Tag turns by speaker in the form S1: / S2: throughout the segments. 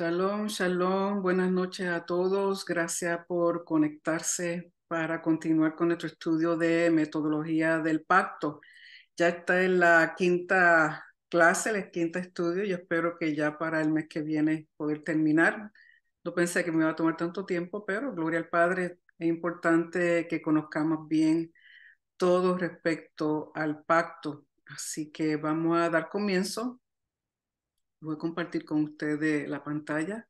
S1: Shalom, shalom, buenas noches a todos. Gracias por conectarse para continuar con nuestro estudio de metodología del pacto. Ya está en la quinta clase, el quinto estudio. y espero que ya para el mes que viene poder terminar. No pensé que me iba a tomar tanto tiempo, pero gloria al Padre, es importante que conozcamos bien todo respecto al pacto. Así que vamos a dar comienzo Voy a compartir con ustedes la pantalla.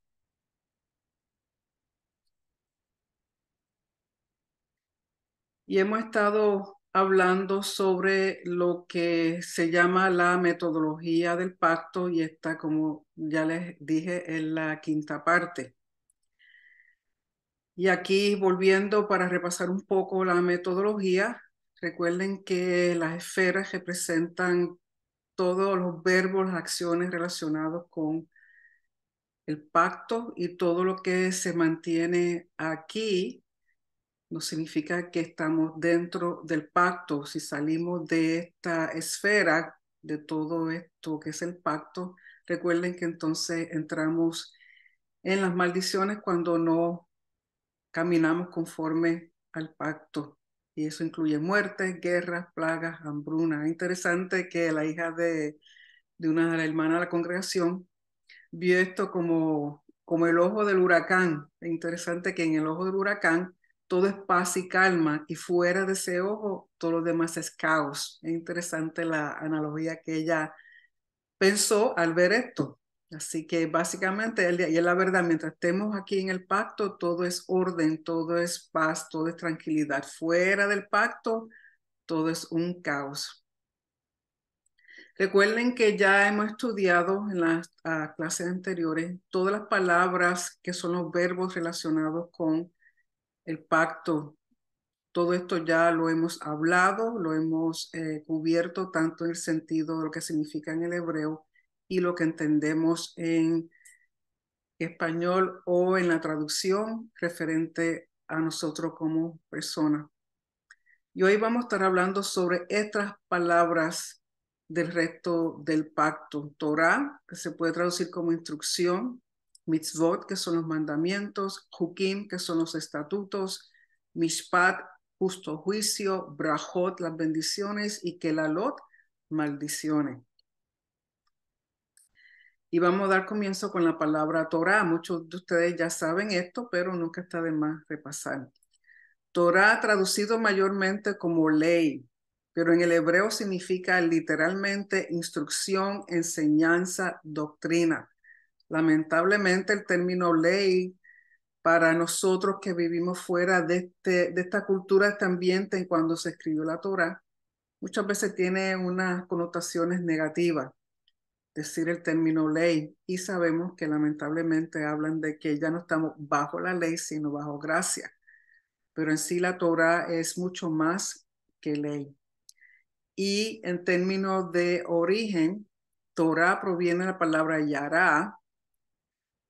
S1: Y hemos estado hablando sobre lo que se llama la metodología del pacto y está, como ya les dije, en la quinta parte. Y aquí volviendo para repasar un poco la metodología, recuerden que las esferas representan todos los verbos, las acciones relacionados con el pacto y todo lo que se mantiene aquí no significa que estamos dentro del pacto. Si salimos de esta esfera, de todo esto que es el pacto, recuerden que entonces entramos en las maldiciones cuando no caminamos conforme al pacto y eso incluye muertes, guerras, plagas, hambrunas. Interesante que la hija de, una de las hermanas de la congregación vio esto como, como el ojo del huracán. Interesante que en el ojo del huracán todo es paz y calma y fuera de ese ojo todo lo demás es caos. Es interesante la analogía que ella pensó al ver esto. Así que básicamente, y es la verdad, mientras estemos aquí en el pacto, todo es orden, todo es paz, todo es tranquilidad. Fuera del pacto, todo es un caos. Recuerden que ya hemos estudiado en las ah, clases anteriores todas las palabras que son los verbos relacionados con el pacto. Todo esto ya lo hemos hablado, lo hemos eh, cubierto tanto en el sentido de lo que significa en el hebreo y lo que entendemos en español o en la traducción referente a nosotros como persona. Y hoy vamos a estar hablando sobre estas palabras del resto del pacto. Torah, que se puede traducir como instrucción, mitzvot, que son los mandamientos, Jukim, que son los estatutos, mishpat, justo juicio, brajot, las bendiciones, y kelalot, maldiciones. Y vamos a dar comienzo con la palabra Torah. Muchos de ustedes ya saben esto, pero nunca está de más repasar. Torah traducido mayormente como ley, pero en el hebreo significa literalmente instrucción, enseñanza, doctrina. Lamentablemente el término ley para nosotros que vivimos fuera de, este, de esta cultura, de este ambiente, cuando se escribió la Torah, muchas veces tiene unas connotaciones negativas decir el término ley y sabemos que lamentablemente hablan de que ya no estamos bajo la ley, sino bajo gracia. Pero en sí la Torah es mucho más que ley. Y en términos de origen, Torah proviene de la palabra yará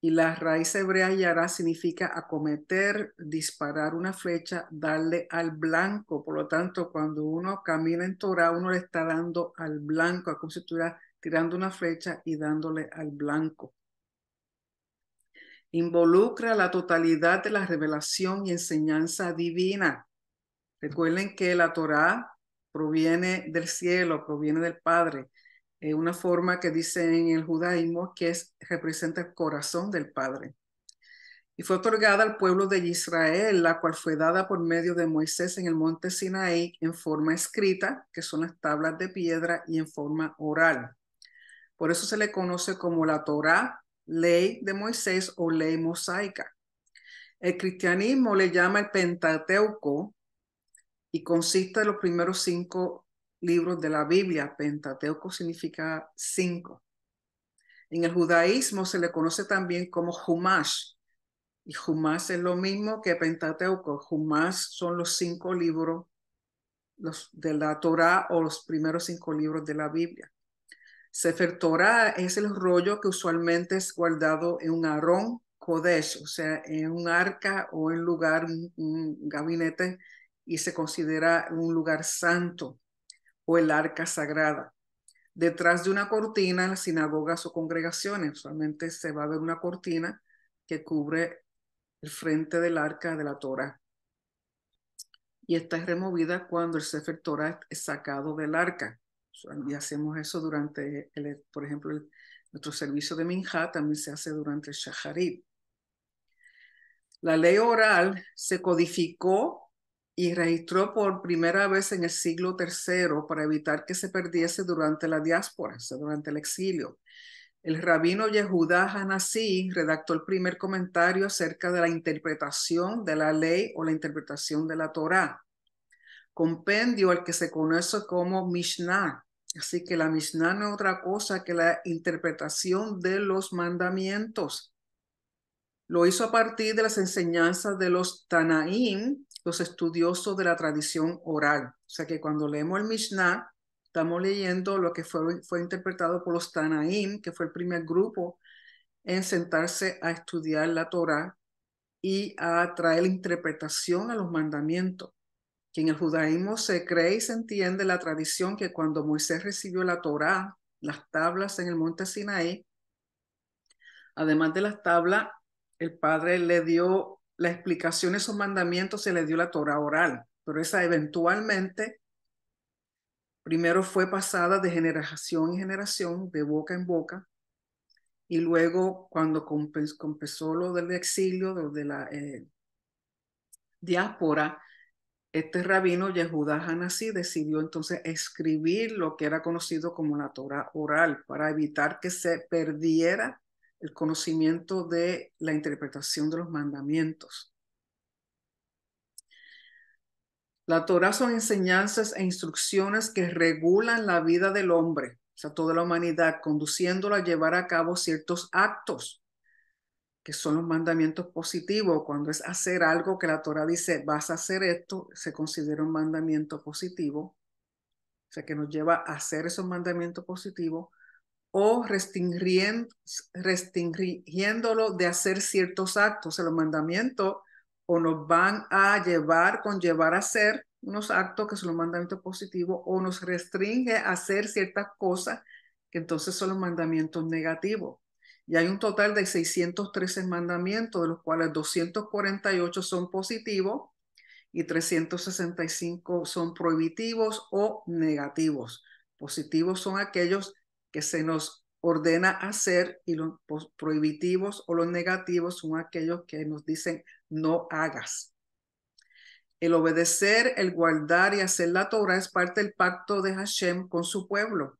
S1: y la raíz hebrea yará significa acometer, disparar una flecha, darle al blanco. Por lo tanto, cuando uno camina en Torah, uno le está dando al blanco, a si tirando una flecha y dándole al blanco. Involucra la totalidad de la revelación y enseñanza divina. Recuerden que la Torá proviene del cielo, proviene del Padre. Es una forma que dice en el judaísmo que es, representa el corazón del Padre. Y fue otorgada al pueblo de Israel, la cual fue dada por medio de Moisés en el monte Sinaí en forma escrita, que son las tablas de piedra, y en forma oral. Por eso se le conoce como la Torá, ley de Moisés o ley mosaica. El cristianismo le llama el Pentateuco y consiste en los primeros cinco libros de la Biblia. Pentateuco significa cinco. En el judaísmo se le conoce también como Humash. Y Humash es lo mismo que Pentateuco. Humash son los cinco libros los de la Torá o los primeros cinco libros de la Biblia. Sefer Torah es el rollo que usualmente es guardado en un arón Kodesh, o sea, en un arca o en lugar, un, gabinete, y se considera un lugar santo o el arca sagrada. Detrás de una cortina en las sinagogas o congregaciones, usualmente se va a ver una cortina que cubre el frente del arca de la Torah. Y está es removida cuando el Sefer Torah es sacado del arca y hacemos eso durante, el, por ejemplo, nuestro servicio de Minja también se hace durante el Shaharit. La ley oral se codificó y registró por primera vez en el siglo III para evitar que se perdiese durante la diáspora, o durante el exilio. El rabino Yehuda Hanasí redactó el primer comentario acerca de la interpretación de la ley o la interpretación de la Torá compendio al que se conoce como Mishnah. Así que la Mishnah no es otra cosa que la interpretación de los mandamientos. Lo hizo a partir de las enseñanzas de los Tanaim, los estudiosos de la tradición oral. O sea que cuando leemos el Mishnah, estamos leyendo lo que fue, fue interpretado por los Tanaim, que fue el primer grupo en sentarse a estudiar la Torah y a traer interpretación a los mandamientos que en el judaísmo se cree y se entiende la tradición que cuando Moisés recibió la Torá, las tablas en el monte Sinaí, además de las tablas, el padre le dio la explicación esos mandamientos, se le dio la Torá oral, pero esa eventualmente primero fue pasada de generación en generación, de boca en boca, y luego cuando comenzó empezó lo del exilio, de la eh, diáspora, este rabino Yehudá Hanasi decidió entonces escribir lo que era conocido como la Torah oral para evitar que se perdiera el conocimiento de la interpretación de los mandamientos. La Torah son enseñanzas e instrucciones que regulan la vida del hombre, o sea, toda la humanidad, conduciéndola a llevar a cabo ciertos actos que son los mandamientos positivos, cuando es hacer algo que la Torah dice, vas a hacer esto, se considera un mandamiento positivo, o sea, que nos lleva a hacer esos mandamientos positivos, o restringiendo, restringiéndolo de hacer ciertos actos, o sea, los mandamientos o nos van a llevar, conllevar a hacer unos actos que son los mandamientos positivos, o nos restringe a hacer ciertas cosas que entonces son los mandamientos negativos. Y hay un total de 613 mandamientos, de los cuales 248 son positivos y 365 son prohibitivos o negativos. Positivos son aquellos que se nos ordena hacer y los prohibitivos o los negativos son aquellos que nos dicen no hagas. El obedecer, el guardar y hacer la Torah es parte del pacto de Hashem con su pueblo.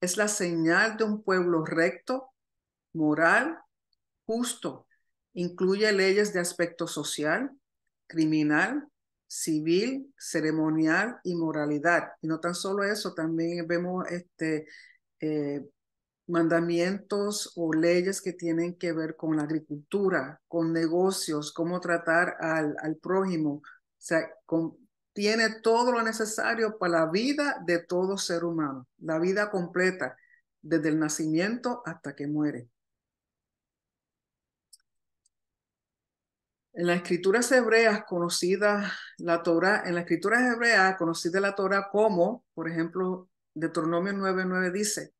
S1: Es la señal de un pueblo recto moral, justo. Incluye leyes de aspecto social, criminal, civil, ceremonial y moralidad. Y no tan solo eso, también vemos este, eh, mandamientos o leyes que tienen que ver con la agricultura, con negocios, cómo tratar al, prójimo. O sea, tiene todo lo necesario para la vida de todo ser humano, la vida completa, desde el nacimiento hasta que muere. En las escrituras hebreas conocida la Torah, en las escrituras hebreas conocida la Torah como, por ejemplo, Deuteronomio 9:9 dice,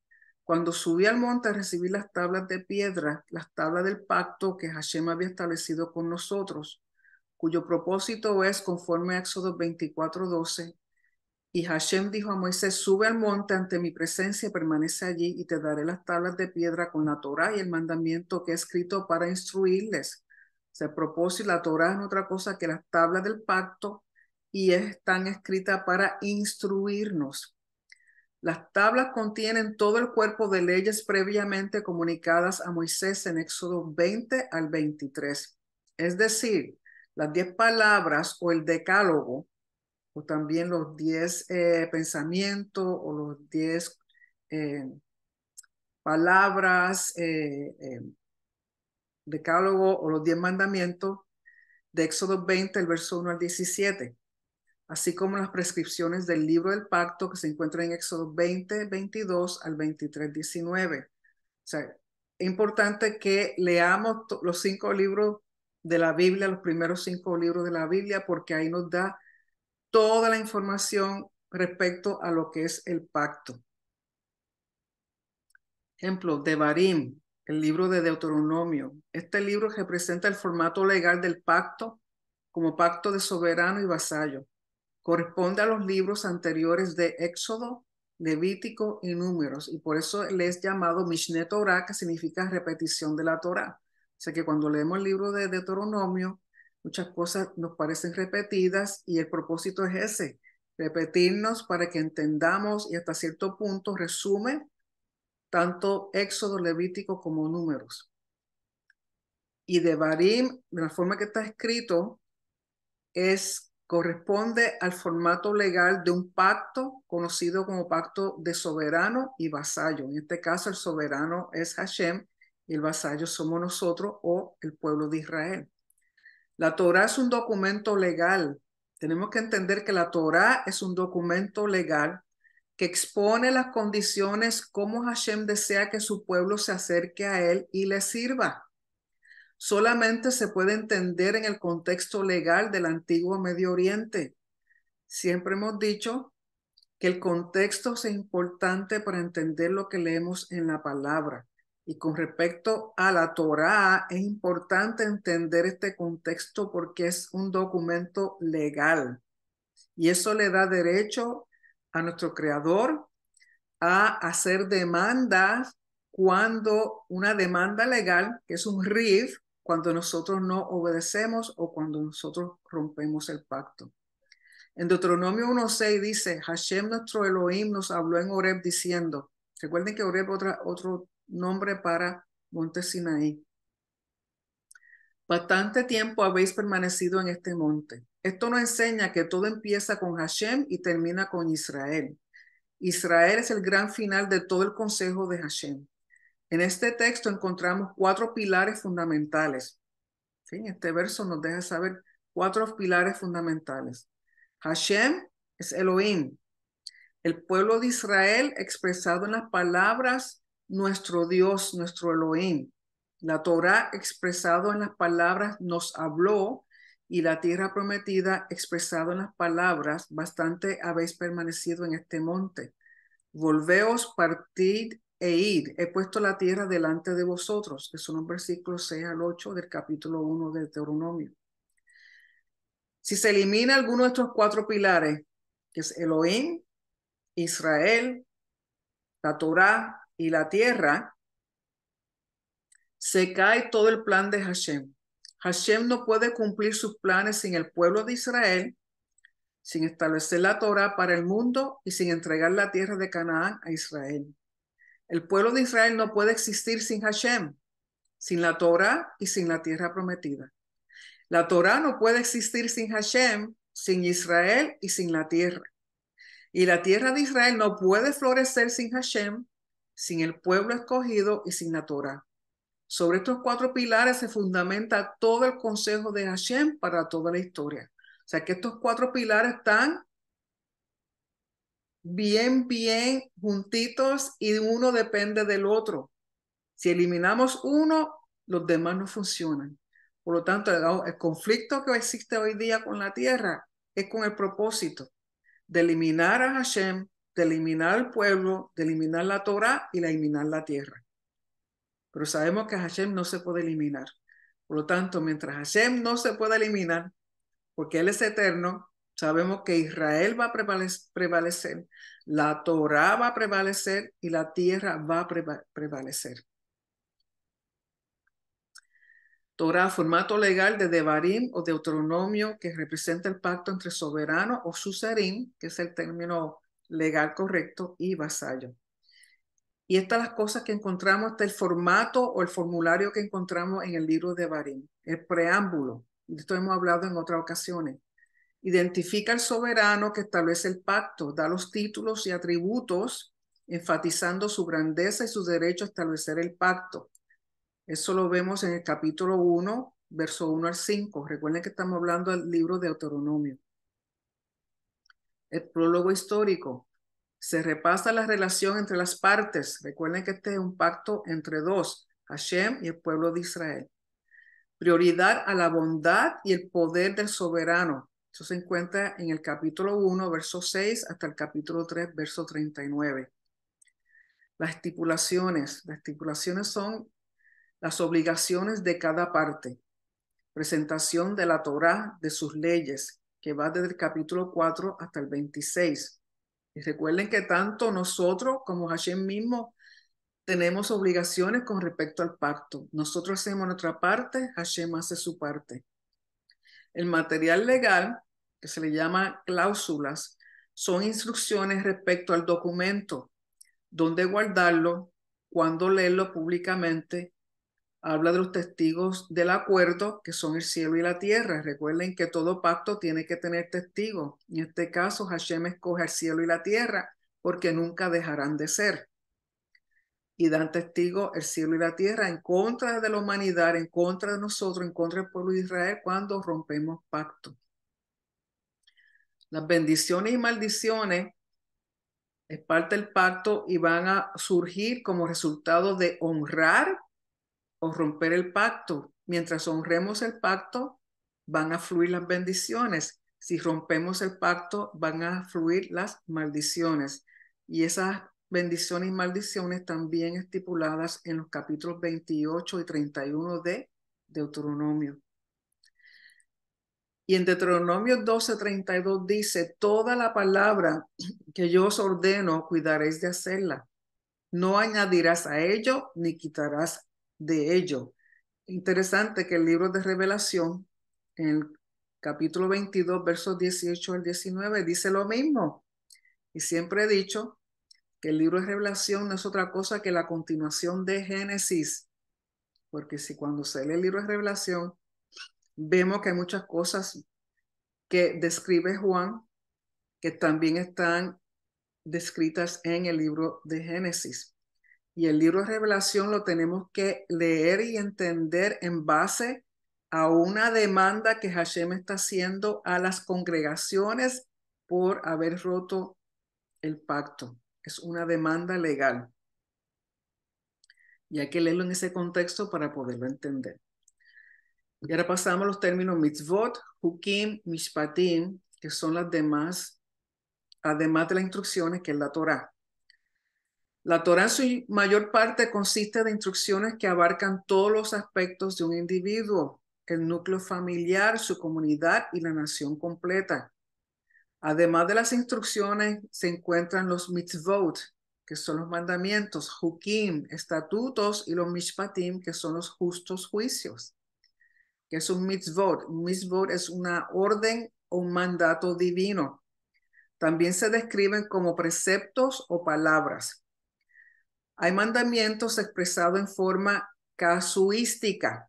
S1: cuando subí al monte a recibir las tablas de piedra, las tablas del pacto que Hashem había establecido con nosotros, cuyo propósito es conforme a Éxodo 24:12, y Hashem dijo a Moisés, sube al monte ante mi presencia, permanece allí y te daré las tablas de piedra con la Torah y el mandamiento que he escrito para instruirles se propuso la Torah es otra cosa que las tablas del pacto y están escritas para instruirnos. Las tablas contienen todo el cuerpo de leyes previamente comunicadas a Moisés en Éxodo 20 al 23. Es decir, las diez palabras o el decálogo, o también los diez eh, pensamientos o los diez eh, palabras, eh, Decálogo o los diez mandamientos de Éxodo 20, el verso 1 al 17, así como las prescripciones del libro del pacto que se encuentra en Éxodo 20, 22 al 23, 19. O sea, es importante que leamos los cinco libros de la Biblia, los primeros cinco libros de la Biblia, porque ahí nos da toda la información respecto a lo que es el pacto. Ejemplo, de Devarim, el libro de Deuteronomio. Este libro representa el formato legal del pacto como pacto de soberano y vasallo. Corresponde a los libros anteriores de Éxodo, Levítico y Números, y por eso le es llamado Mishneh Torah, que significa repetición de la Torá. O sea que cuando leemos el libro de Deuteronomio, muchas cosas nos parecen repetidas y el propósito es ese, repetirnos para que entendamos y hasta cierto punto resume tanto Éxodo, Levítico como Números. Y de Barim, de la forma que está escrito, es corresponde al formato legal de un pacto conocido como pacto de soberano y vasallo. En este caso, el soberano es Hashem y el vasallo somos nosotros o el pueblo de Israel. La Torah es un documento legal. Tenemos que entender que la Torah es un documento legal que expone las condiciones como Hashem desea que su pueblo se acerque a él y le sirva. Solamente se puede entender en el contexto legal del antiguo Medio Oriente. Siempre hemos dicho que el contexto es importante para entender lo que leemos en la palabra. Y con respecto a la Torá, es importante entender este contexto porque es un documento legal. Y eso le da derecho a nuestro creador a hacer demandas cuando una demanda legal, que es un RIF, cuando nosotros no obedecemos o cuando nosotros rompemos el pacto. En Deuteronomio 1.6 dice, Hashem nuestro Elohim nos habló en Oreb diciendo, recuerden que Oreb es otro nombre para Monte Sinaí. Bastante tiempo habéis permanecido en este monte. Esto nos enseña que todo empieza con Hashem y termina con Israel. Israel es el gran final de todo el consejo de Hashem. En este texto encontramos cuatro pilares fundamentales. Este verso nos deja saber cuatro pilares fundamentales. Hashem es Elohim, el pueblo de Israel expresado en las palabras nuestro Dios, nuestro Elohim. La Torah expresado en las palabras nos habló y la tierra prometida expresado en las palabras, bastante habéis permanecido en este monte. Volveos, partid e id. He puesto la tierra delante de vosotros. Es un versículos 6 al 8 del capítulo 1 de Deuteronomio. Si se elimina alguno de estos cuatro pilares, que es Elohim, Israel, la Torah y la tierra, se cae todo el plan de Hashem. Hashem no puede cumplir sus planes sin el pueblo de Israel, sin establecer la Torah para el mundo y sin entregar la tierra de Canaán a Israel. El pueblo de Israel no puede existir sin Hashem, sin la Torah y sin la tierra prometida. La Torah no puede existir sin Hashem, sin Israel y sin la tierra. Y la tierra de Israel no puede florecer sin Hashem, sin el pueblo escogido y sin la Torah. Sobre estos cuatro pilares se fundamenta todo el consejo de Hashem para toda la historia. O sea que estos cuatro pilares están bien, bien juntitos y uno depende del otro. Si eliminamos uno, los demás no funcionan. Por lo tanto, el, conflicto que existe hoy día con la tierra es con el propósito de eliminar a Hashem, de eliminar al pueblo, de eliminar la Torah y de eliminar la tierra. Pero sabemos que Hashem no se puede eliminar. Por lo tanto, mientras Hashem no se pueda eliminar, porque Él es eterno, sabemos que Israel va a prevalecer, la Torah va a prevalecer y la tierra va a prevalecer. Torah, formato legal de Devarim o Deuteronomio, que representa el pacto entre soberano o suzerín, que es el término legal correcto, y vasallo. Y estas las cosas que encontramos, está el formato o el formulario que encontramos en el libro de Barín, el preámbulo. De esto hemos hablado en otras ocasiones. Identifica al soberano que establece el pacto, da los títulos y atributos, enfatizando su grandeza y su derecho a establecer el pacto. Eso lo vemos en el capítulo 1, verso 1 al 5. Recuerden que estamos hablando del libro de Deuteronomio. El prólogo histórico se repasa la relación entre las partes. Recuerden que este es un pacto entre dos, Hashem y el pueblo de Israel. Prioridad a la bondad y el poder del soberano. Eso se encuentra en el capítulo 1, verso 6, hasta el capítulo 3, verso 39. Las estipulaciones. Las estipulaciones son las obligaciones de cada parte. Presentación de la Torá, de sus leyes, que va desde el capítulo 4 hasta el 26. Y recuerden que tanto nosotros como Hashem mismo tenemos obligaciones con respecto al pacto. Nosotros hacemos nuestra parte, Hashem hace su parte. El material legal, que se le llama cláusulas, son instrucciones respecto al documento, dónde guardarlo, cuándo leerlo públicamente, habla de los testigos del acuerdo, que son el cielo y la tierra. Recuerden que todo pacto tiene que tener testigos. En este caso, Hashem escoge el cielo y la tierra porque nunca dejarán de ser. Y dan testigo el cielo y la tierra en contra de la humanidad, en contra de nosotros, en contra del pueblo de Israel, cuando rompemos pacto. Las bendiciones y maldiciones es parte del pacto y van a surgir como resultado de honrar o romper el pacto. Mientras honremos el pacto, van a fluir las bendiciones. Si rompemos el pacto, van a fluir las maldiciones. Y esas bendiciones y maldiciones también estipuladas en los capítulos 28 y 31 de Deuteronomio. Y en Deuteronomio 12:32 dice, toda la palabra que yo os ordeno, cuidaréis de hacerla. No añadirás a ello ni quitarás de ello. Interesante que el libro de Revelación, en el capítulo 22, versos 18 al 19, dice lo mismo. Y siempre he dicho que el libro de Revelación no es otra cosa que la continuación de Génesis, porque si cuando se lee el libro de Revelación, vemos que hay muchas cosas que describe Juan que también están descritas en el libro de Génesis. Y el libro de Revelación lo tenemos que leer y entender en base a una demanda que Hashem está haciendo a las congregaciones por haber roto el pacto. Es una demanda legal. Y hay que leerlo en ese contexto para poderlo entender. Y ahora pasamos a los términos mitzvot, hukim, mishpatim, que son las demás, además de las instrucciones que es la Torah. La Torah en su mayor parte consiste de instrucciones que abarcan todos los aspectos de un individuo, el núcleo familiar, su comunidad y la nación completa. Además de las instrucciones, se encuentran los mitzvot, que son los mandamientos, hukim, estatutos, y los mishpatim, que son los justos juicios, que es un mitzvot. Un mitzvot es una orden o un mandato divino. También se describen como preceptos o palabras. Hay mandamientos expresados en forma casuística,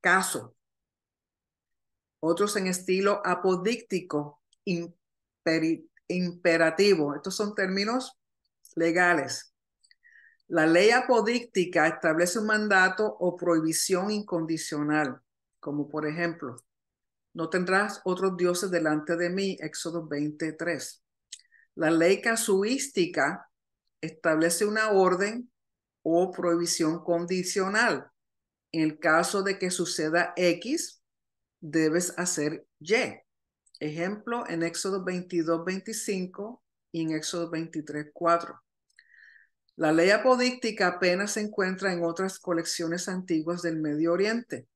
S1: caso. Otros en estilo apodíctico, imperativo. Estos son términos legales. La ley apodíctica establece un mandato o prohibición incondicional, como por ejemplo, no tendrás otros dioses delante de mí, Éxodo 23. La ley casuística establece una orden o prohibición condicional. En el caso de que suceda X, debes hacer Y. Ejemplo, en Éxodo 22, 25 y en Éxodo 23, 4. La ley apodíctica apenas se encuentra en otras colecciones antiguas del Medio Oriente.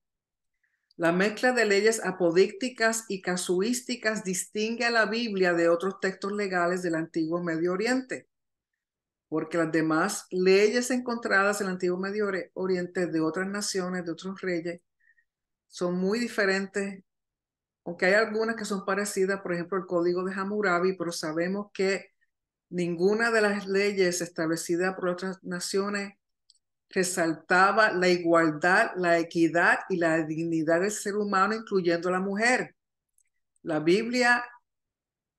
S1: La mezcla de leyes apodícticas y casuísticas distingue a la Biblia de otros textos legales del antiguo Medio Oriente porque las demás leyes encontradas en el antiguo Medio Oriente de otras naciones, de otros reyes, son muy diferentes, aunque hay algunas que son parecidas, por ejemplo, el código de Hammurabi, pero sabemos que ninguna de las leyes establecidas por otras naciones resaltaba la igualdad, la equidad y la dignidad del ser humano, incluyendo la mujer. La Biblia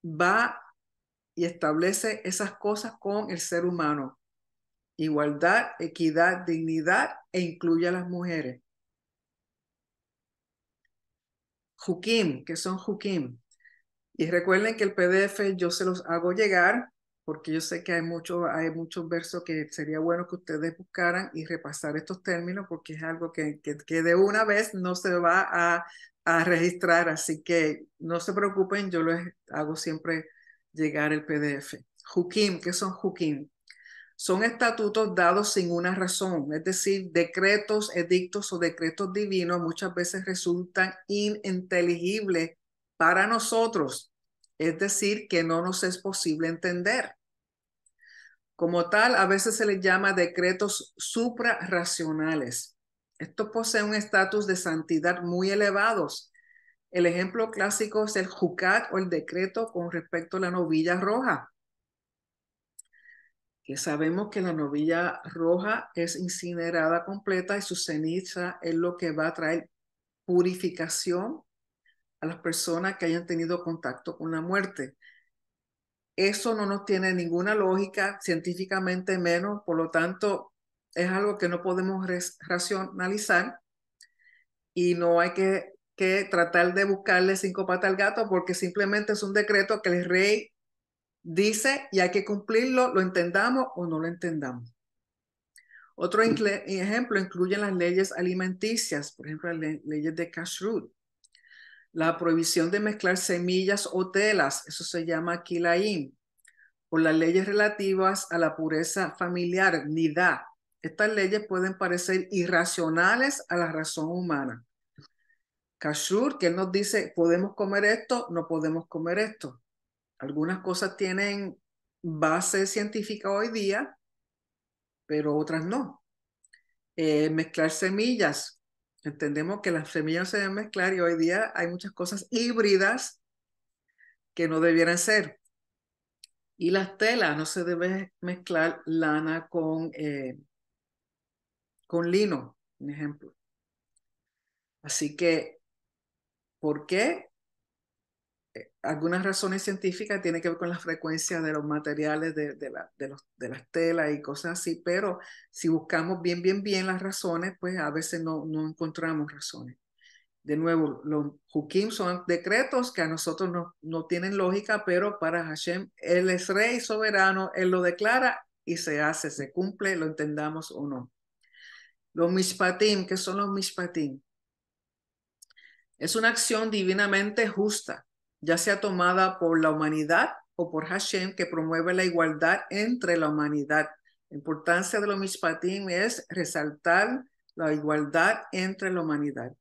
S1: va y establece esas cosas con el ser humano. Igualdad, equidad, dignidad e incluye a las mujeres. Jukim, que son Jukim. Y recuerden que el PDF yo se los hago llegar porque yo sé que hay, hay muchos versos que sería bueno que ustedes buscaran y repasar estos términos porque es algo que, de una vez no se va a, registrar. Así que no se preocupen, yo los hago siempre llegar el PDF. Hukim, ¿qué son Hukim? Son estatutos dados sin una razón, es decir, decretos, edictos o decretos divinos muchas veces resultan ininteligibles para nosotros, es decir, que no nos es posible entender. Como tal, a veces se les llama decretos suprarracionales. Estos poseen un estatus de santidad muy elevados el ejemplo clásico es el jucat o el decreto con respecto a la novilla roja, que sabemos que la novilla roja es incinerada completa y su ceniza es lo que va a traer purificación a las personas que hayan tenido contacto con la muerte. Eso no nos tiene ninguna lógica científicamente menos, por lo tanto, es algo que no podemos racionalizar y no hay que que tratar de buscarle cinco patas al gato porque simplemente es un decreto que el rey dice y hay que cumplirlo, lo entendamos o no lo entendamos. Otro mm. ejemplo incluyen las leyes alimenticias, por ejemplo, las leyes de Kashrut. La prohibición de mezclar semillas o telas, eso se llama Kilaim, o las leyes relativas a la pureza familiar, Nidá. Estas leyes pueden parecer irracionales a la razón humana, Kashur, que él nos dice, podemos comer esto, no podemos comer esto. Algunas cosas tienen base científica hoy día, pero otras no. Eh, mezclar semillas. Entendemos que las semillas se deben mezclar y hoy día hay muchas cosas híbridas que no debieran ser. Y las telas, no se debe mezclar lana con, eh, con lino, un ejemplo. Así que ¿Por qué? Eh, algunas razones científicas tienen que ver con la frecuencia de los materiales de, de, de, los, de las telas y cosas así, pero si buscamos bien, bien, bien las razones, pues a veces no, no encontramos razones de nuevo, los hukim son decretos que a nosotros no, no, tienen lógica, pero para Hashem, Él es rey soberano, Él lo declara y se hace, se cumple, lo entendamos o no. Los mishpatim, ¿qué son los mishpatim? Es una acción divinamente justa, ya sea tomada por la humanidad o por Hashem, que promueve la igualdad entre la humanidad. La importancia de lo mishpatim es resaltar la igualdad entre la humanidad.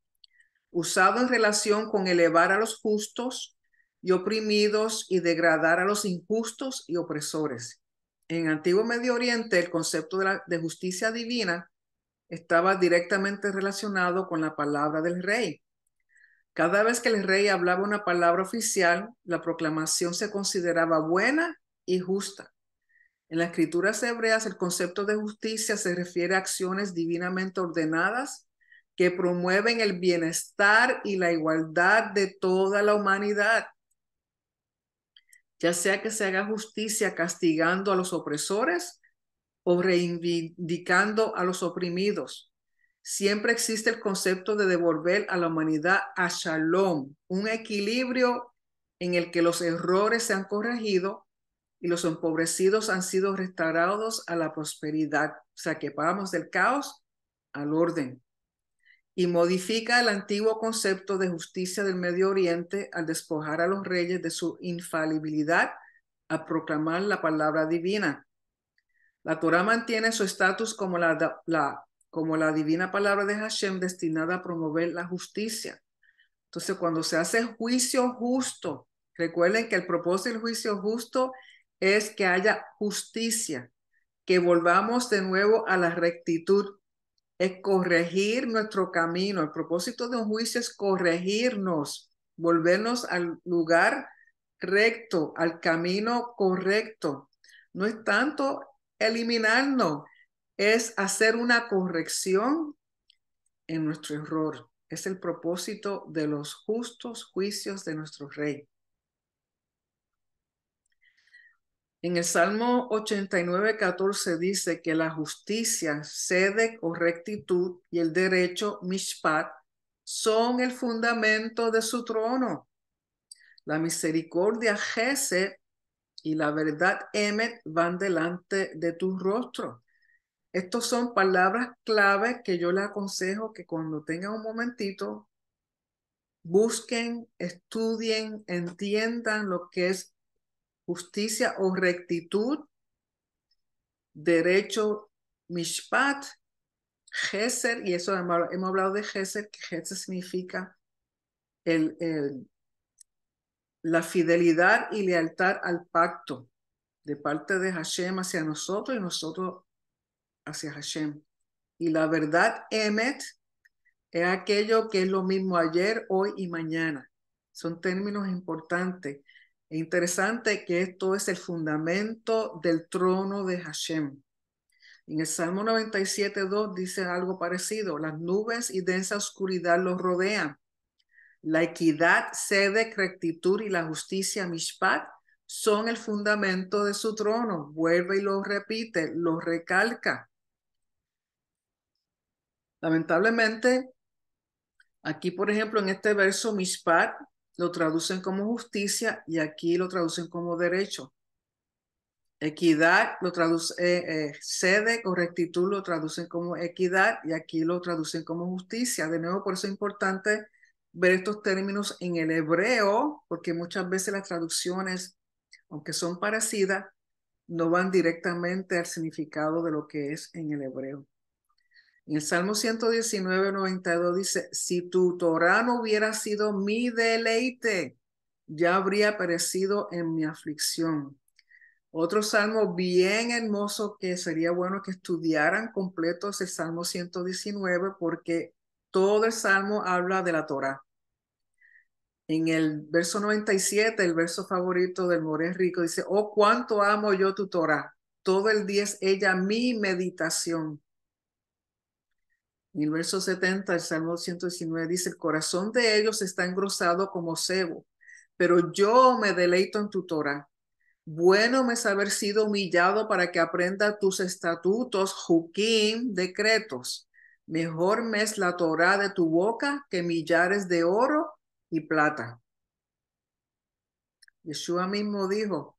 S1: Usado en relación con elevar a los justos y oprimidos y degradar a los injustos y opresores. En Antiguo Medio Oriente, el concepto de justicia divina estaba directamente relacionado con la palabra del rey, cada vez que el rey hablaba una palabra oficial, la proclamación se consideraba buena y justa. En las escrituras hebreas, el concepto de justicia se refiere a acciones divinamente ordenadas que promueven el bienestar y la igualdad de toda la humanidad. Ya sea que se haga justicia castigando a los opresores o reivindicando a los oprimidos, siempre existe el concepto de devolver a la humanidad a shalom, un equilibrio en el que los errores se han corregido y los empobrecidos han sido restaurados a la prosperidad. O sea, que pasamos del caos al orden. Y modifica el antiguo concepto de justicia del Medio Oriente al despojar a los reyes de su infalibilidad a proclamar la palabra divina. La Torah mantiene su estatus como la como la divina palabra de Hashem destinada a promover la justicia. Entonces, cuando se hace juicio justo, recuerden que el propósito del juicio justo es que haya justicia, que volvamos de nuevo a la rectitud, es corregir nuestro camino. El propósito de un juicio es corregirnos, volvernos al lugar recto, al camino correcto. No es tanto eliminarnos, es hacer una corrección en nuestro error. Es el propósito de los justos juicios de nuestro rey. En el Salmo 89, 14 dice que la justicia, sede o rectitud y el derecho, mishpat, son el fundamento de su trono. La misericordia, jese, y la verdad, emet, van delante de tu rostro. Estas son palabras clave que yo les aconsejo que cuando tengan un momentito, busquen, estudien, entiendan lo que es justicia o rectitud, derecho mishpat, geser, y eso hemos hablado de geser, que geser significa el, la fidelidad y lealtad al pacto de parte de Hashem hacia nosotros y nosotros hacia Hashem. Y la verdad, Emet, es aquello que es lo mismo ayer, hoy y mañana. Son términos importantes. E interesante que esto es el fundamento del trono de Hashem. En el Salmo 97.2 dice algo parecido. Las nubes y densa oscuridad los rodean. La equidad, sede, rectitud y la justicia, mishpat, son el fundamento de su trono. Vuelve y lo repite, lo recalca. Lamentablemente, aquí, por ejemplo, en este verso, Mishpat lo traducen como justicia y aquí lo traducen como derecho. Equidad lo traduce, eh, sede, eh, correctitud lo traducen como equidad y aquí lo traducen como justicia. De nuevo, por eso es importante ver estos términos en el hebreo, porque muchas veces las traducciones, aunque son parecidas, no van directamente al significado de lo que es en el hebreo. En el Salmo 119, 92 dice, si tu Torah no hubiera sido mi deleite, ya habría perecido en mi aflicción. Otro salmo bien hermoso que sería bueno que estudiaran completo es el Salmo 119 porque todo el salmo habla de la Torah. En el verso 97, el verso favorito del Morén Rico, dice, oh, cuánto amo yo tu Torah. Todo el día es ella mi meditación. En el verso 70 del Salmo 119 dice, el corazón de ellos está engrosado como cebo, pero yo me deleito en tu Torah. Bueno me es haber sido humillado para que aprenda tus estatutos, juquín, decretos. Mejor me es la Torah de tu boca que millares de oro y plata. Yeshua mismo dijo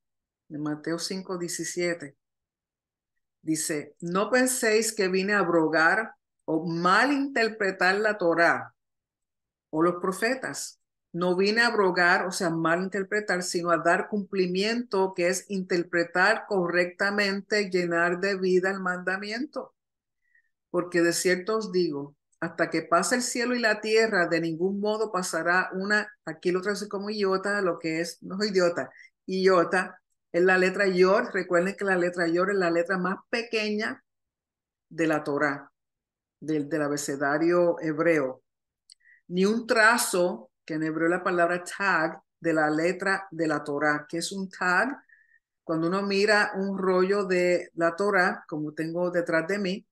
S1: en Mateo 5, 17, dice, no penséis que vine a abrogar o malinterpretar la Torá o los profetas. No vine a abrogar, o sea, malinterpretar, sino a dar cumplimiento, que es interpretar correctamente, llenar de vida el mandamiento. Porque de cierto os digo, hasta que pase el cielo y la tierra, de ningún modo pasará una, aquí lo traduce como iota, lo que es, no soy idiota, idiota, es la letra Yor, recuerden que la letra Yor es la letra más pequeña de la Torá del, abecedario hebreo, ni un trazo, que en hebreo la palabra tag, de la letra de la Torah, que es un tag. Cuando uno mira un rollo de la Torah, como tengo detrás de mí,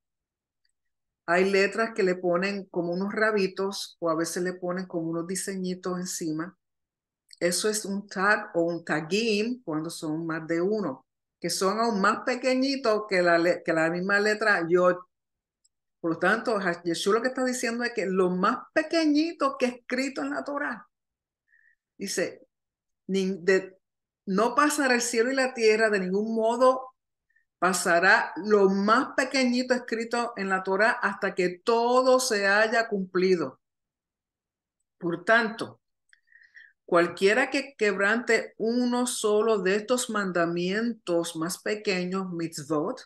S1: hay letras que le ponen como unos rabitos o a veces le ponen como unos diseñitos encima. Eso es un tag o un tagim cuando son más de uno, que son aún más pequeñitos que la, que la misma letra yo por lo tanto, Jesús lo que está diciendo es que lo más pequeñito que escrito en la Torah, dice, no pasará el cielo y la tierra de ningún modo, pasará lo más pequeñito escrito en la Torah hasta que todo se haya cumplido. Por tanto, cualquiera que quebrante uno solo de estos mandamientos más pequeños, mitzvot,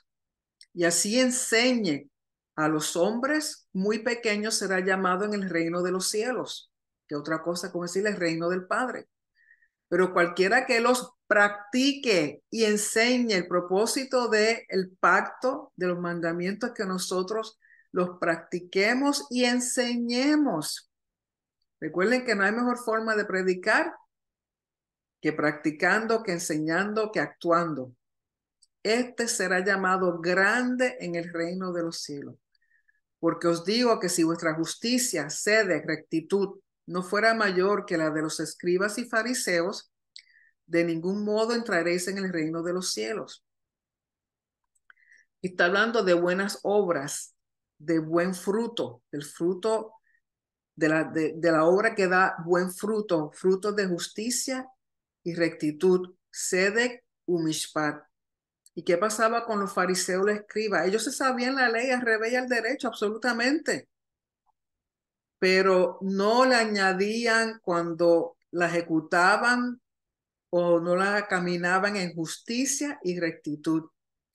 S1: y así enseñe a los hombres muy pequeños será llamado en el reino de los cielos, que otra cosa como decirle el reino del Padre. Pero cualquiera que los practique y enseñe el propósito del pacto, de los mandamientos que nosotros los practiquemos y enseñemos. Recuerden que no hay mejor forma de predicar que practicando, que enseñando, que actuando. Este será llamado grande en el reino de los cielos porque os digo que si vuestra justicia, sede, rectitud, no fuera mayor que la de los escribas y fariseos, de ningún modo entraréis en el reino de los cielos. Está hablando de buenas obras, de buen fruto, el fruto de la, de, la obra que da buen fruto, fruto de justicia y rectitud, sede umishpat. ¿Y qué pasaba con los fariseos los escribas? Ellos se sabían la ley al revés al derecho, absolutamente. Pero no la añadían cuando la ejecutaban o no la caminaban en justicia y rectitud.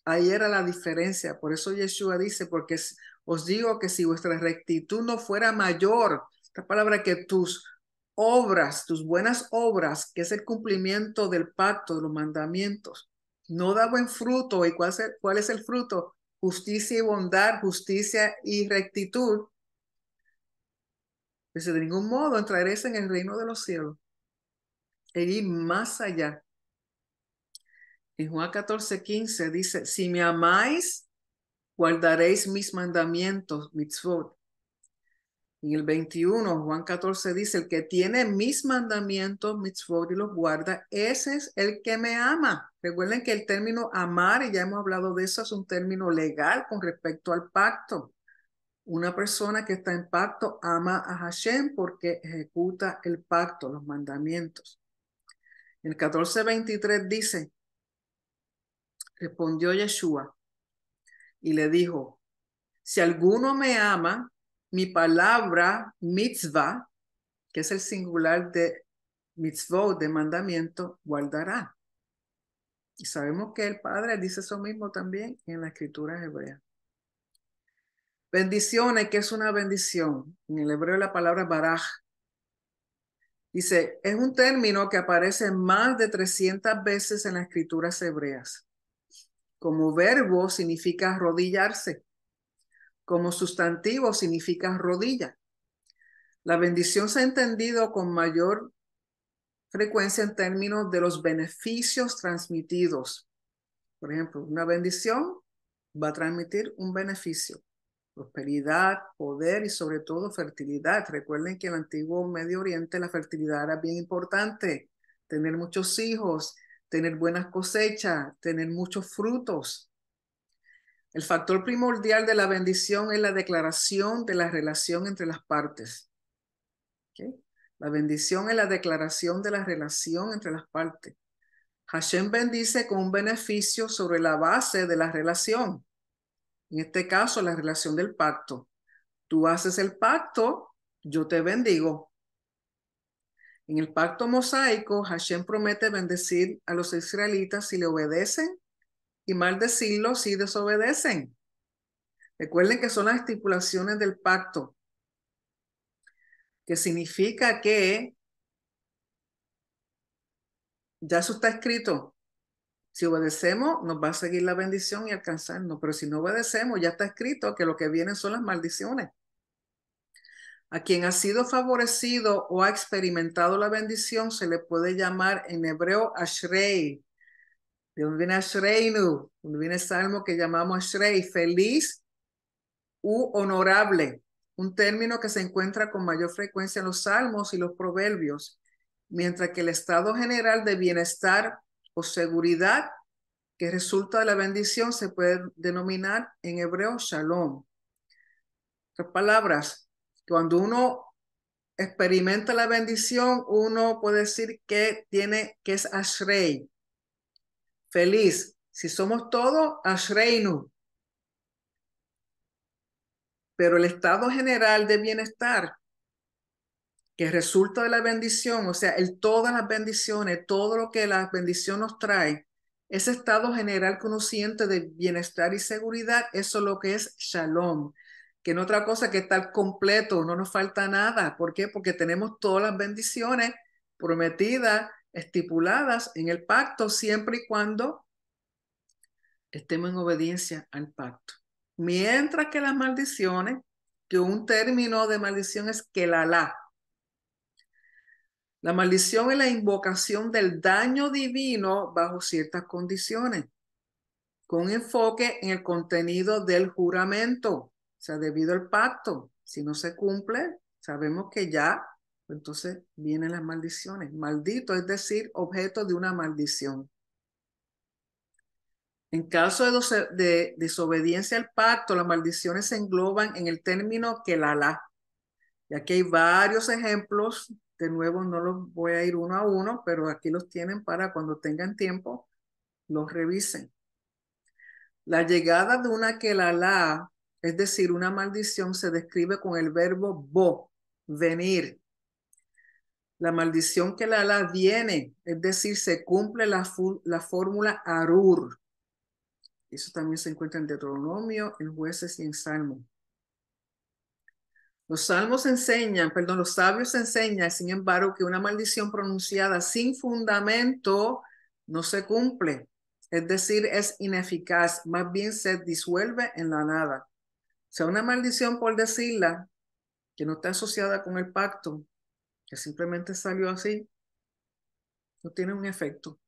S1: Ahí era la diferencia. Por eso Yeshua dice, porque os digo que si vuestra rectitud no fuera mayor, esta palabra que tus obras, tus buenas obras, que es el cumplimiento del pacto, de los mandamientos, no da buen fruto. ¿Y cuál es, el, cuál es el fruto? Justicia y bondad, justicia y rectitud. de ningún modo entraréis en el reino de los cielos. e ir más allá. En Juan 14, 15 dice, si me amáis, guardaréis mis mandamientos, mitzvot. En el 21, Juan 14 dice, el que tiene mis mandamientos, mitzvot y los guarda, ese es el que me ama. Recuerden que el término amar, y ya hemos hablado de eso, es un término legal con respecto al pacto. Una persona que está en pacto ama a Hashem porque ejecuta el pacto, los mandamientos. En el 23 dice, respondió Yeshua y le dijo, si alguno me ama, mi palabra mitzvah, que es el singular de mitzvah de mandamiento, guardará. Y sabemos que el Padre dice eso mismo también en la escritura hebrea. Bendiciones, que es una bendición. En el hebreo la palabra baraj. Dice, es un término que aparece más de 300 veces en las escrituras hebreas. Como verbo significa arrodillarse como sustantivo significa rodilla. La bendición se ha entendido con mayor frecuencia en términos de los beneficios transmitidos. Por ejemplo, una bendición va a transmitir un beneficio, prosperidad, poder y sobre todo fertilidad. Recuerden que en el antiguo Medio Oriente la fertilidad era bien importante, tener muchos hijos, tener buenas cosechas, tener muchos frutos. El factor primordial de la bendición es la declaración de la relación entre las partes. La bendición es la declaración de la relación entre las partes. Hashem bendice con un beneficio sobre la base de la relación. En este caso, la relación del pacto. Tú haces el pacto, yo te bendigo. En el pacto mosaico, Hashem promete bendecir a los israelitas si le obedecen y mal decirlo si desobedecen. Recuerden que son las estipulaciones del pacto, que significa que ya eso está escrito. Si obedecemos, nos va a seguir la bendición y alcanzarnos, pero si no obedecemos, ya está escrito que lo que vienen son las maldiciones. A quien ha sido favorecido o ha experimentado la bendición se le puede llamar en hebreo Ashrei, de donde viene salmo que llamamos Ashrei, feliz u honorable, un término que se encuentra con mayor frecuencia en los salmos y los proverbios, mientras que el estado general de bienestar o seguridad que resulta de la bendición se puede denominar en hebreo shalom. Otras palabras, cuando uno experimenta la bendición, uno puede decir que tiene que es ashrei, feliz. Si somos todos, Ashreinu. Pero el estado general de bienestar, que resulta de la bendición, o sea, el, todas las bendiciones, todo lo que la bendición nos trae, ese estado general consciente de bienestar y seguridad, eso es lo que es shalom, que no otra cosa que estar completo, no nos falta nada. ¿Por qué? Porque tenemos todas las bendiciones prometidas estipuladas en el pacto siempre y cuando estemos en obediencia al pacto. Mientras que las maldiciones, que un término de maldición es que la la. La maldición es la invocación del daño divino bajo ciertas condiciones, con enfoque en el contenido del juramento, o sea, debido al pacto. Si no se cumple, sabemos que ya entonces vienen las maldiciones. Maldito es decir, objeto de una maldición. En caso de, de, desobediencia al pacto, las maldiciones se engloban en el término que la la. Y aquí hay varios ejemplos, de nuevo no los voy a ir uno a uno, pero aquí los tienen para cuando tengan tiempo, los revisen. La llegada de una que es decir, una maldición, se describe con el verbo bo, venir, la maldición que la ala viene, es decir, se cumple la, la fórmula Arur. Eso también se encuentra en Deuteronomio, en Jueces y en Salmo. Los salmos enseñan, perdón, los sabios enseñan, sin embargo, que una maldición pronunciada sin fundamento no se cumple, es decir, es ineficaz, más bien se disuelve en la nada. O sea, una maldición por decirla, que no está asociada con el pacto, que simplemente salió así, no tiene un efecto.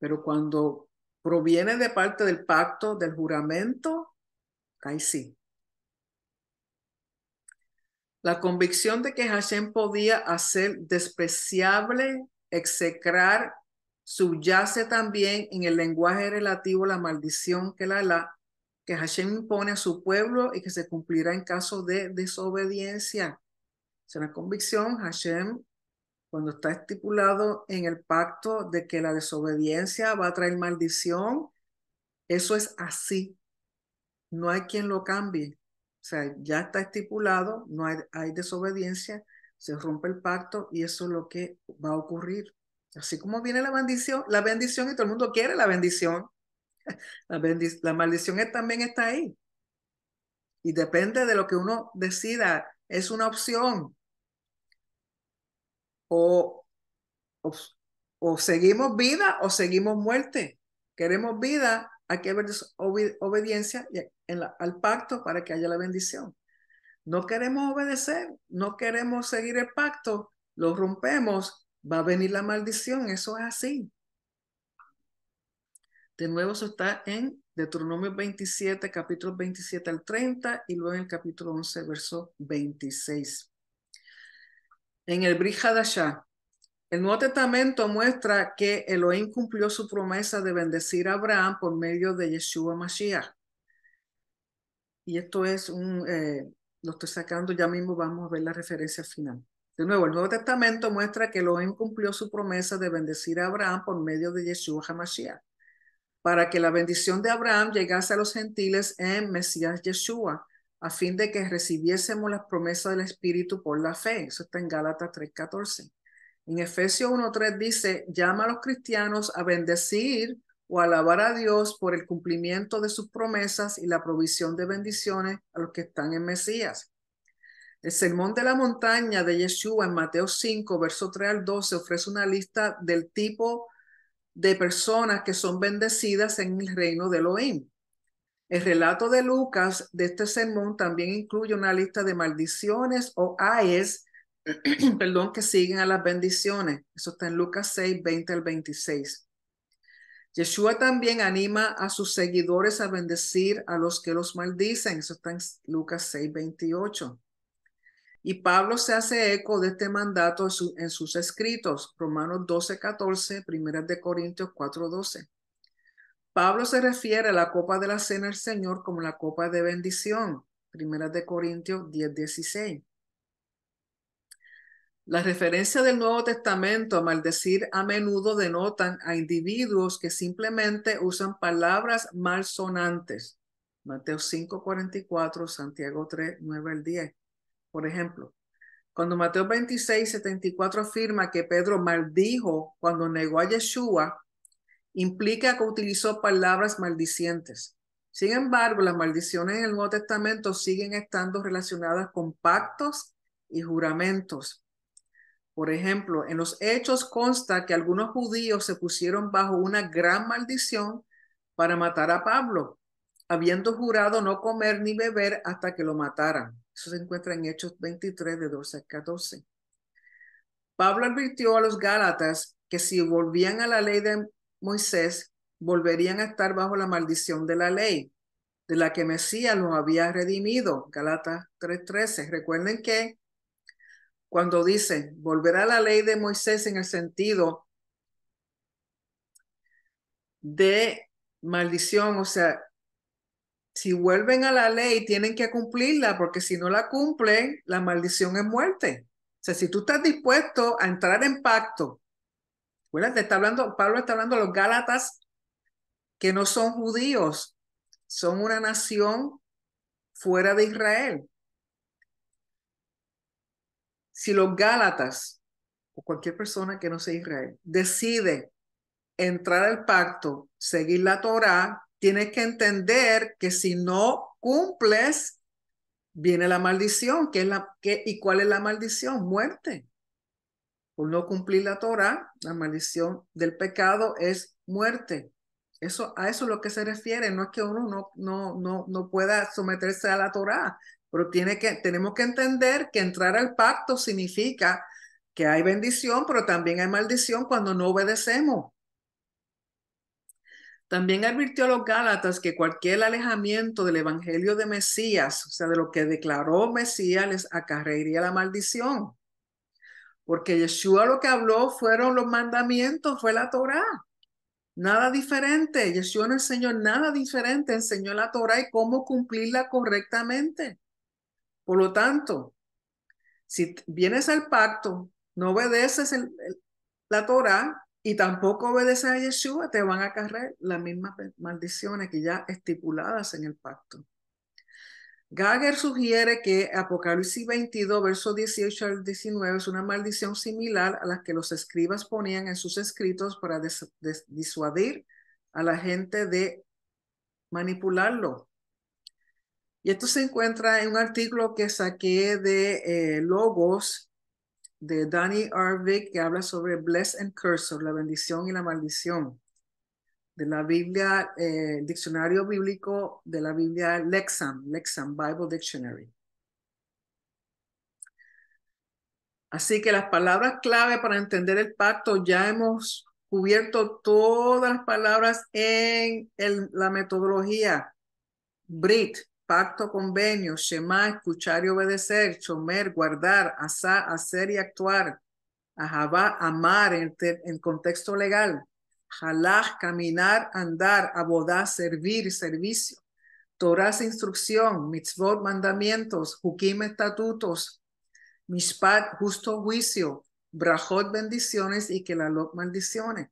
S1: Pero cuando proviene de parte del pacto, del juramento, ahí sí. La convicción de que Hashem podía hacer despreciable, execrar, subyace también en el lenguaje relativo a la maldición que la, que Hashem impone a su pueblo y que se cumplirá en caso de desobediencia. Es una convicción, Hashem, cuando está estipulado en el pacto de que la desobediencia va a traer maldición, eso es así. No hay quien lo cambie. O sea, ya está estipulado, no hay, hay desobediencia, se rompe el pacto y eso es lo que va a ocurrir. Así como viene la bendición, la bendición y todo el mundo quiere la bendición, la, maldición también está ahí. Y depende de lo que uno decida, es una opción o, seguimos vida o seguimos muerte. Queremos vida, hay que haber obediencia en al pacto para que haya la bendición. No queremos obedecer, no queremos seguir el pacto, lo rompemos, va a venir la maldición, eso es así. De nuevo, eso está en Deuteronomio 27, capítulo 27 al 30 y luego en el capítulo 11, verso 26 en el Brihadashá, el Nuevo Testamento muestra que Elohim cumplió su promesa de bendecir a Abraham por medio de Yeshua Mashiach. Y esto es un, eh, lo estoy sacando, ya mismo vamos a ver la referencia final. De nuevo, el Nuevo Testamento muestra que Elohim cumplió su promesa de bendecir a Abraham por medio de Yeshua HaMashiach, para que la bendición de Abraham llegase a los gentiles en Mesías Yeshua, a fin de que recibiésemos las promesas del Espíritu por la fe. Eso está en Gálatas 3:14. En Efesios 1:3 dice, llama a los cristianos a bendecir o alabar a Dios por el cumplimiento de sus promesas y la provisión de bendiciones a los que están en Mesías. El sermón de la montaña de Yeshua en Mateo 5, verso 3 al 12, ofrece una lista del tipo de personas que son bendecidas en el reino de Elohim. El relato de Lucas de este sermón también incluye una lista de maldiciones o ayes, perdón, que siguen a las bendiciones. Eso está en Lucas 6, 20 al 26. Yeshua también anima a sus seguidores a bendecir a los que los maldicen. Eso está en Lucas 6, 28. Y Pablo se hace eco de este mandato en sus escritos, Romanos 12, 14, 1 de Corintios 4, 12. Pablo se refiere a la copa de la cena del Señor como la copa de bendición, Primera de Corintios 10, 16. Las referencias del Nuevo Testamento a maldecir a menudo denotan a individuos que simplemente usan palabras malsonantes. Mateo 5, 44, Santiago 3, 9 al 10. Por ejemplo, cuando Mateo 26, 74 afirma que Pedro maldijo cuando negó a Yeshua, implica que utilizó palabras maldicientes. Sin embargo, las maldiciones en el Nuevo Testamento siguen estando relacionadas con pactos y juramentos. Por ejemplo, en los hechos consta que algunos judíos se pusieron bajo una gran maldición para matar a Pablo, habiendo jurado no comer ni beber hasta que lo mataran. Eso se encuentra en Hechos 23 de 12 a 14. Pablo advirtió a los Gálatas que si volvían a la ley de Moisés volverían a estar bajo la maldición de la ley, de la que Mesías los había redimido. Galatas 3:13. Recuerden que cuando dicen volver a la ley de Moisés en el sentido de maldición, o sea, si vuelven a la ley tienen que cumplirla porque si no la cumplen, la maldición es muerte. O sea, si tú estás dispuesto a entrar en pacto está hablando, Pablo está hablando de los Gálatas que no son judíos, son una nación fuera de Israel. Si los Gálatas o cualquier persona que no sea Israel decide entrar al pacto, seguir la Torah, tienes que entender que si no cumples, viene la maldición. es la, ¿Y cuál es la maldición? Muerte por no cumplir la Torah, la maldición del pecado es muerte. Eso, a eso es lo que se refiere, no es que uno no, no, no, no pueda someterse a la Torah, pero tiene que, tenemos que entender que entrar al pacto significa que hay bendición, pero también hay maldición cuando no obedecemos. También advirtió a los Gálatas que cualquier alejamiento del Evangelio de Mesías, o sea, de lo que declaró Mesías, les acarrearía la maldición. Porque Yeshua lo que habló fueron los mandamientos, fue la Torá. Nada diferente. Yeshua no enseñó nada diferente. Enseñó la Torá y cómo cumplirla correctamente. Por lo tanto, si vienes al pacto, no obedeces la Torá y tampoco obedeces a Yeshua, te van a cargar las mismas maldiciones que ya estipuladas en el pacto. Gager sugiere que Apocalipsis 22, verso 18 al 19 es una maldición similar a la que los escribas ponían en sus escritos para disuadir a la gente de manipularlo. Y esto se encuentra en un artículo que saqué de eh, Logos de Danny Arvig que habla sobre Bless and Cursor, la bendición y la maldición de la Biblia, el eh, diccionario bíblico de la Biblia Lexham, Lexham Bible Dictionary. Así que las palabras clave para entender el pacto, ya hemos cubierto todas las palabras en la metodología. Brit, pacto, convenio, Shema, escuchar y obedecer, Chomer, guardar, Asa hacer y actuar, Ahabá, amar en, en contexto legal, jalá caminar, andar, abodá, servir, servicio. Torah instrucción, mitzvot, mandamientos, hukim, estatutos, mishpat, justo juicio, brajot, bendiciones y que la maldiciones.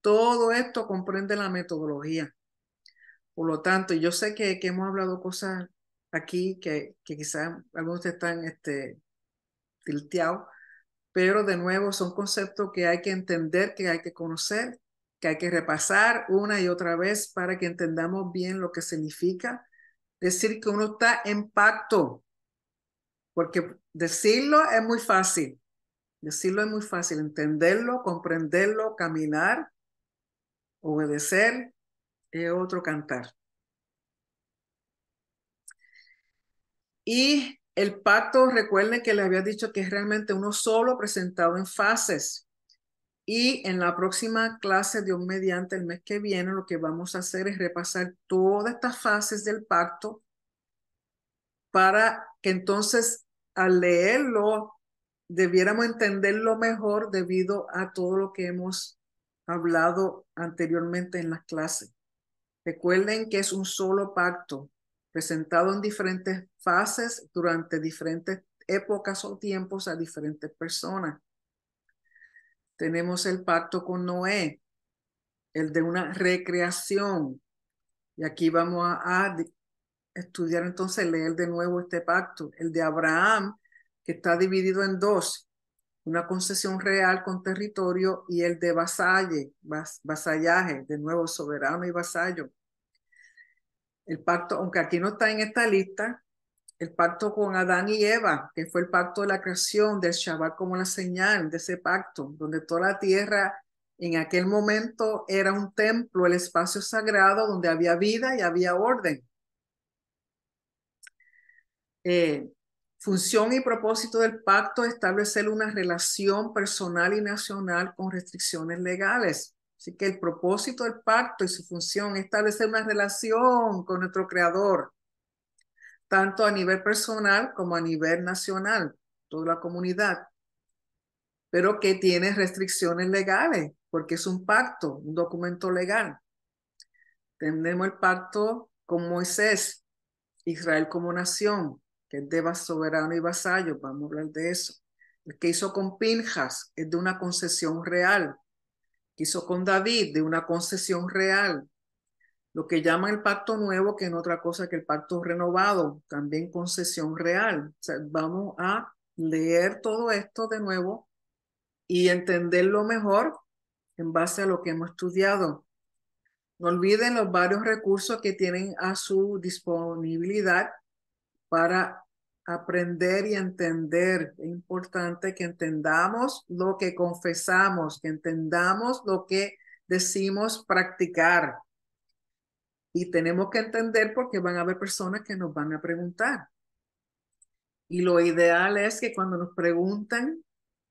S1: Todo esto comprende la metodología. Por lo tanto, yo sé que, hemos hablado cosas aquí que, que quizás algunos están este, tilteados, pero de nuevo son conceptos que hay que entender, que hay que conocer, que hay que repasar una y otra vez para que entendamos bien lo que significa. Decir que uno está en pacto, porque decirlo es muy fácil, decirlo es muy fácil, entenderlo, comprenderlo, caminar, obedecer es otro cantar. Y el pacto, recuerden que les había dicho que es realmente uno solo presentado en fases. Y en la próxima clase, de un mediante el mes que viene, lo que vamos a hacer es repasar todas estas fases del pacto para que entonces al leerlo debiéramos entenderlo mejor debido a todo lo que hemos hablado anteriormente en las clases. Recuerden que es un solo pacto, presentado en diferentes fases durante diferentes épocas o tiempos a diferentes personas. Tenemos el pacto con Noé, el de una recreación. Y aquí vamos a, estudiar entonces, leer de nuevo este pacto, el de Abraham, que está dividido en dos, una concesión real con territorio y el de vasalle, vasallaje, de nuevo soberano y vasallo el pacto, aunque aquí no está en esta lista, el pacto con Adán y Eva, que fue el pacto de la creación del Shabbat como la señal de ese pacto, donde toda la tierra en aquel momento era un templo, el espacio sagrado donde había vida y había orden. Eh, función y propósito del pacto es establecer una relación personal y nacional con restricciones legales. Así que el propósito del pacto y su función es establecer una relación con nuestro Creador, tanto a nivel personal como a nivel nacional, toda la comunidad, pero que tiene restricciones legales, porque es un pacto, un documento legal. Tenemos el pacto con Moisés, Israel como nación, que es de soberano y vasallo, vamos a hablar de eso. El que hizo con Pinjas es de una concesión real, hizo con David de una concesión real, lo que llaman el pacto nuevo, que en otra cosa que el pacto renovado, también concesión real. vamos a leer todo esto de nuevo y entenderlo mejor en base a lo que hemos estudiado. No olviden los varios recursos que tienen a su disponibilidad para aprender y entender. Es importante que entendamos lo que confesamos, que entendamos lo que decimos practicar. Y tenemos que entender porque van a haber personas que nos van a preguntar. Y lo ideal es que cuando nos preguntan,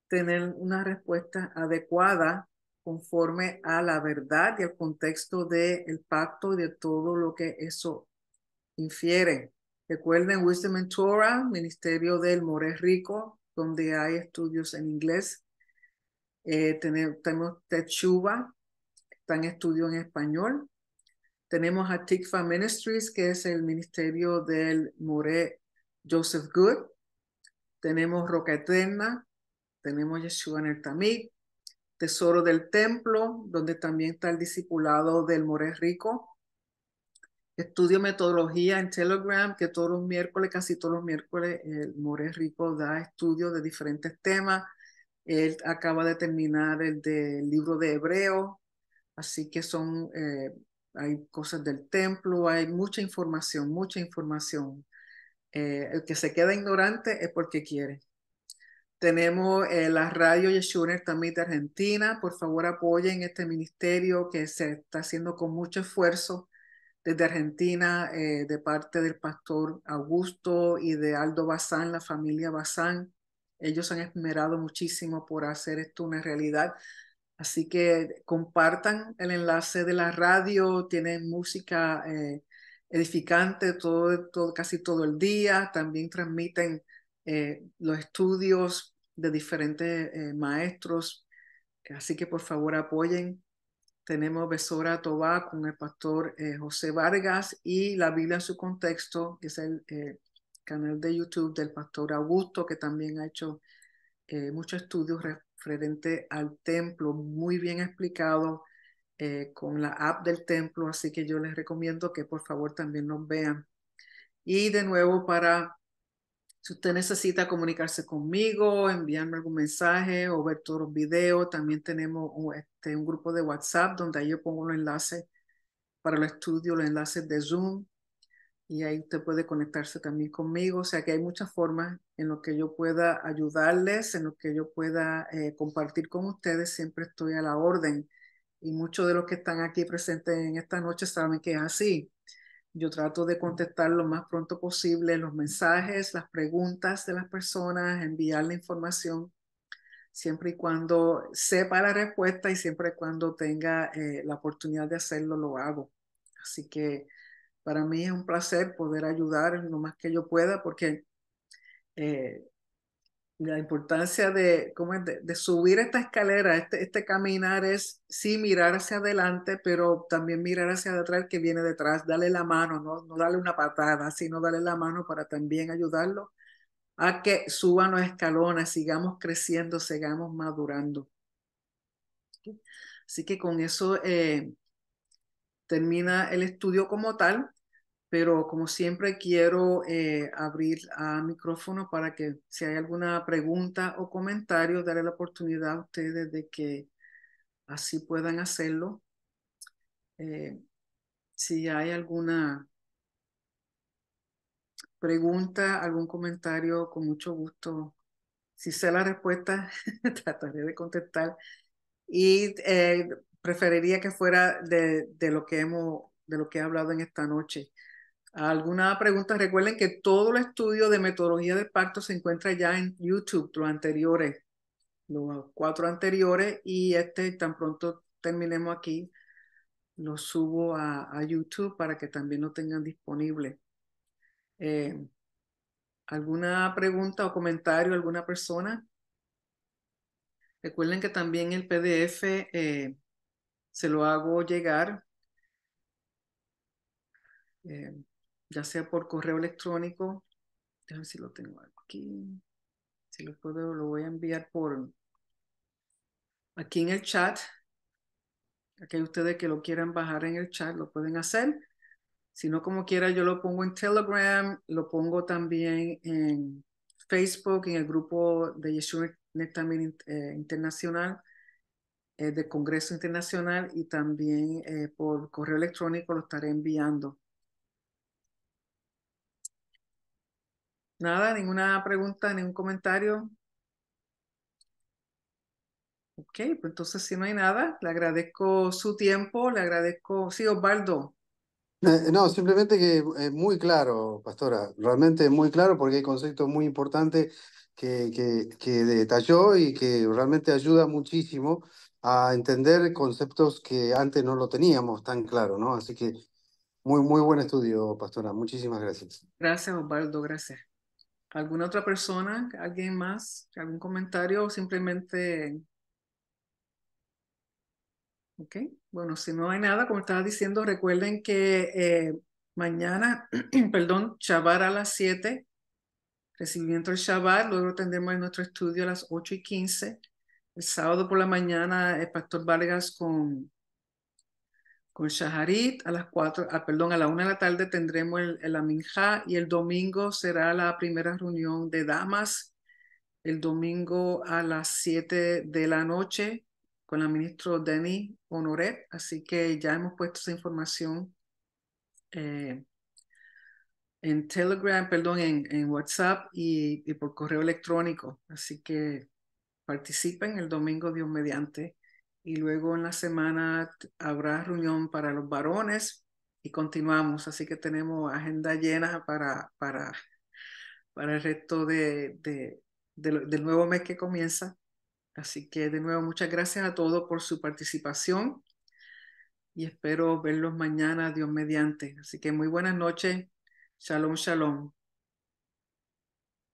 S1: tener una respuesta adecuada conforme a la verdad y al contexto del el pacto y de todo lo que eso infiere. Recuerden Wisdom and Torah, Ministerio del Moré Rico, donde hay estudios en inglés. Eh, tenemos, tenemos Techuba, están estudio en español. Tenemos a Ministries, que es el ministerio del Moré Joseph Good. Tenemos Roca Eterna, tenemos Yeshua en el Tesoro del Templo, donde también está el discipulado del Moré Rico. Estudio metodología en Telegram, que todos los miércoles, casi todos los miércoles, el More Rico da estudios de diferentes temas. Él acaba de terminar el libro de Hebreo, así que son, eh, hay cosas del templo, hay mucha información, mucha información. Eh, el que se queda ignorante es porque quiere. Tenemos eh, la radio Yeshuner también de Argentina. Por favor, apoyen este ministerio que se está haciendo con mucho esfuerzo desde Argentina, eh, de parte del pastor Augusto y de Aldo Bazán, la familia Bazán. Ellos han esmerado muchísimo por hacer esto una realidad. Así que compartan el enlace de la radio, tienen música eh, edificante todo, casi todo el día, también transmiten eh, los estudios de diferentes maestros. Así que por favor apoyen tenemos Besora Tobá con el pastor eh, José Vargas y La Biblia en su contexto, que es el eh, canal de YouTube del pastor Augusto, que también ha hecho eh, muchos estudios referente al templo, muy bien explicado con la app del templo, así que yo les recomiendo que por favor también nos vean. Y de nuevo para si usted necesita comunicarse conmigo, enviarme algún mensaje o ver todos los videos, también tenemos un, este, un grupo de WhatsApp donde ahí yo pongo los enlaces para el estudio, los enlaces de Zoom y ahí usted puede conectarse también conmigo. O sea que hay muchas formas en las que yo pueda ayudarles, en lo que yo pueda eh, compartir con ustedes. Siempre estoy a la orden y muchos de los que están aquí presentes en esta noche saben que es así. Yo trato de contestar lo más pronto posible los mensajes, las preguntas de las personas, enviar la información, siempre y cuando sepa la respuesta y siempre y cuando tenga eh, la oportunidad de hacerlo, lo hago. Así que para mí es un placer poder ayudar en lo más que yo pueda porque eh, la importancia de, de, subir esta escalera, este, este caminar es sí mirar hacia adelante, pero también mirar hacia atrás que viene detrás, Dale la mano, no, no darle una patada, sino dale la mano para también ayudarlo a que suban los escalones, sigamos creciendo, sigamos madurando. Así que con eso eh, termina el estudio como tal pero como siempre quiero eh, abrir a micrófono para que si hay alguna pregunta o comentario, daré la oportunidad a ustedes de que así puedan hacerlo. Eh, si hay alguna pregunta, algún comentario, con mucho gusto. Si sé la respuesta, trataré de contestar. Y eh, preferiría que fuera de, de, lo que hemos, de lo que he hablado en esta noche alguna pregunta, recuerden que todo el estudio de metodología de parto se encuentra ya en YouTube, los anteriores, los cuatro anteriores, y este tan pronto terminemos aquí, lo subo a, YouTube para que también lo tengan disponible. Eh, ¿Alguna pregunta o comentario alguna persona? Recuerden que también el PDF eh, se lo hago llegar. Eh, ya sea por correo electrónico, déjame si lo tengo aquí, si lo puedo, lo voy a enviar por aquí en el chat. Aquí ustedes que lo quieran bajar en el chat, lo pueden hacer. Si no, como quiera, yo lo pongo en Telegram, lo pongo también en Facebook, en el grupo de Yeshua también eh, Internacional, eh, de Congreso Internacional, y también eh, por correo electrónico lo estaré enviando. Nada, ninguna pregunta, ningún comentario. Ok, pues entonces si no hay nada, le agradezco su tiempo, le agradezco. Sí, Osvaldo. Eh, no, simplemente que es eh, muy claro, Pastora, realmente es muy claro porque hay conceptos muy importantes que, que, que detalló y que realmente ayuda muchísimo a entender conceptos que antes no lo teníamos tan claro, ¿no? Así que muy, muy buen estudio, Pastora. Muchísimas gracias. Gracias, Osvaldo, gracias. ¿Alguna otra persona? ¿Alguien más? ¿Algún comentario? ¿O simplemente... Ok, bueno, si no hay nada, como estaba diciendo, recuerden que eh, mañana, perdón, chavar a las 7, recibimiento el Shabbat, luego tendremos en nuestro estudio a las 8 y 15. El sábado por la mañana, el pastor Vargas con con Shaharit a las cuatro, ah, perdón, a la una de la tarde tendremos el, el y el domingo será la primera reunión de damas, el domingo a las siete de la noche con la ministra Denis Honoret, así que ya hemos puesto esa información eh, en Telegram, perdón, en, en WhatsApp y, y por correo electrónico, así que participen el domingo Dios mediante y luego en la semana habrá reunión para los varones y continuamos. Así que tenemos agenda llena para, para, para el resto del nuevo mes que comienza. Así que de nuevo muchas gracias a todos por su participación y espero verlos mañana, Dios mediante. Así que muy buenas noches. Shalom, shalom.